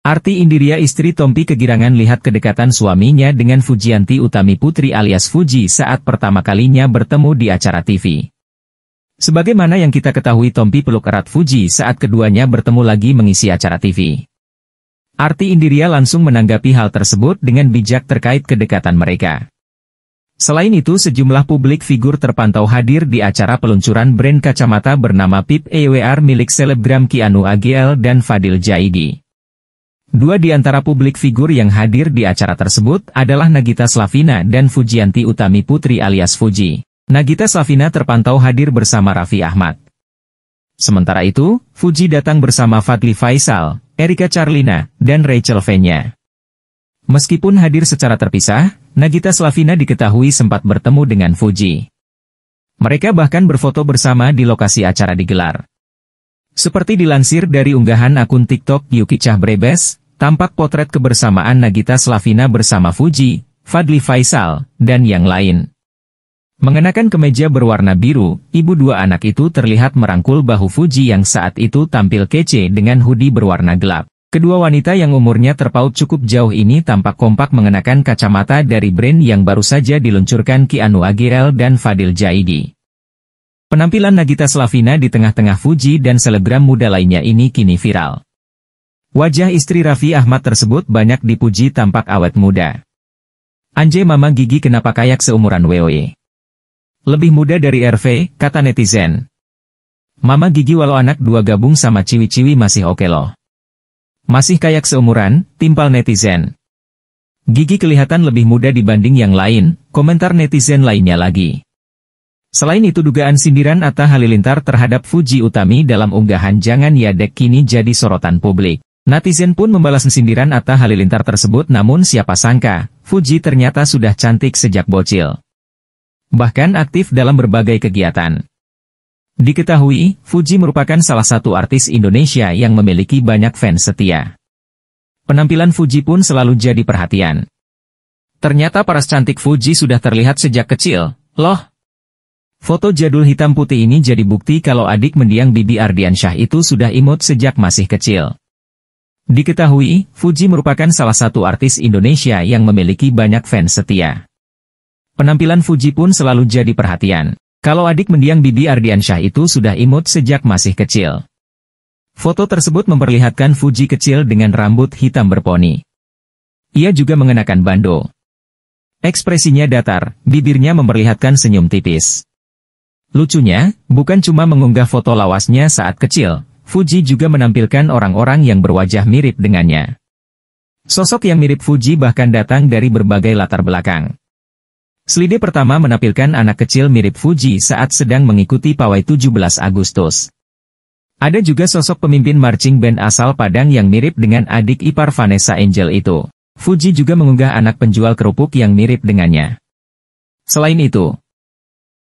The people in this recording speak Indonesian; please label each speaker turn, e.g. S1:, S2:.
S1: Arti Indiria istri Tompi kegirangan lihat kedekatan suaminya dengan Fujianti Utami Putri alias Fuji saat pertama kalinya bertemu di acara TV. Sebagaimana yang kita ketahui Tompi peluk erat Fuji saat keduanya bertemu lagi mengisi acara TV. Arti Indiria langsung menanggapi hal tersebut dengan bijak terkait kedekatan mereka. Selain itu sejumlah publik figur terpantau hadir di acara peluncuran brand kacamata bernama PIP EWR milik selebgram Kianu Agiel dan Fadil Jaidi. Dua di antara publik figur yang hadir di acara tersebut adalah Nagita Slavina dan Fujianti Utami Putri alias Fuji. Nagita Slavina terpantau hadir bersama Raffi Ahmad. Sementara itu, Fuji datang bersama Fadli Faisal, Erika Charlina, dan Rachel Venya. Meskipun hadir secara terpisah, Nagita Slavina diketahui sempat bertemu dengan Fuji. Mereka bahkan berfoto bersama di lokasi acara digelar. Seperti dilansir dari unggahan akun TikTok Yuki Cah Brebes, Tampak potret kebersamaan Nagita Slavina bersama Fuji, Fadli Faisal, dan yang lain. Mengenakan kemeja berwarna biru, ibu dua anak itu terlihat merangkul bahu Fuji yang saat itu tampil kece dengan hoodie berwarna gelap. Kedua wanita yang umurnya terpaut cukup jauh ini tampak kompak mengenakan kacamata dari brand yang baru saja diluncurkan Kianu Agirel dan Fadil Jaidi. Penampilan Nagita Slavina di tengah-tengah Fuji dan selebgram muda lainnya ini kini viral. Wajah istri Raffi Ahmad tersebut banyak dipuji tampak awet muda. Anjay Mama Gigi kenapa kayak seumuran WOE? Lebih muda dari RV, kata netizen. Mama Gigi walau anak dua gabung sama ciwi-ciwi masih oke okay loh. Masih kayak seumuran, timpal netizen. Gigi kelihatan lebih muda dibanding yang lain, komentar netizen lainnya lagi. Selain itu dugaan sindiran Atta Halilintar terhadap Fuji Utami dalam unggahan Jangan ya dek kini jadi sorotan publik. Netizen pun membalas sindiran Atta Halilintar tersebut namun siapa sangka, Fuji ternyata sudah cantik sejak bocil. Bahkan aktif dalam berbagai kegiatan. Diketahui, Fuji merupakan salah satu artis Indonesia yang memiliki banyak fans setia. Penampilan Fuji pun selalu jadi perhatian. Ternyata paras cantik Fuji sudah terlihat sejak kecil, loh. Foto jadul hitam putih ini jadi bukti kalau adik mendiang Bibi Ardiansyah itu sudah imut sejak masih kecil. Diketahui, Fuji merupakan salah satu artis Indonesia yang memiliki banyak fans setia. Penampilan Fuji pun selalu jadi perhatian. Kalau adik mendiang Bibi Ardiansyah itu sudah imut sejak masih kecil. Foto tersebut memperlihatkan Fuji kecil dengan rambut hitam berponi. Ia juga mengenakan bando. Ekspresinya datar, bibirnya memperlihatkan senyum tipis. Lucunya, bukan cuma mengunggah foto lawasnya saat kecil, Fuji juga menampilkan orang-orang yang berwajah mirip dengannya. Sosok yang mirip Fuji bahkan datang dari berbagai latar belakang. Slide pertama menampilkan anak kecil mirip Fuji saat sedang mengikuti pawai 17 Agustus. Ada juga sosok pemimpin marching band asal Padang yang mirip dengan adik ipar Vanessa Angel itu. Fuji juga mengunggah anak penjual kerupuk yang mirip dengannya. Selain itu,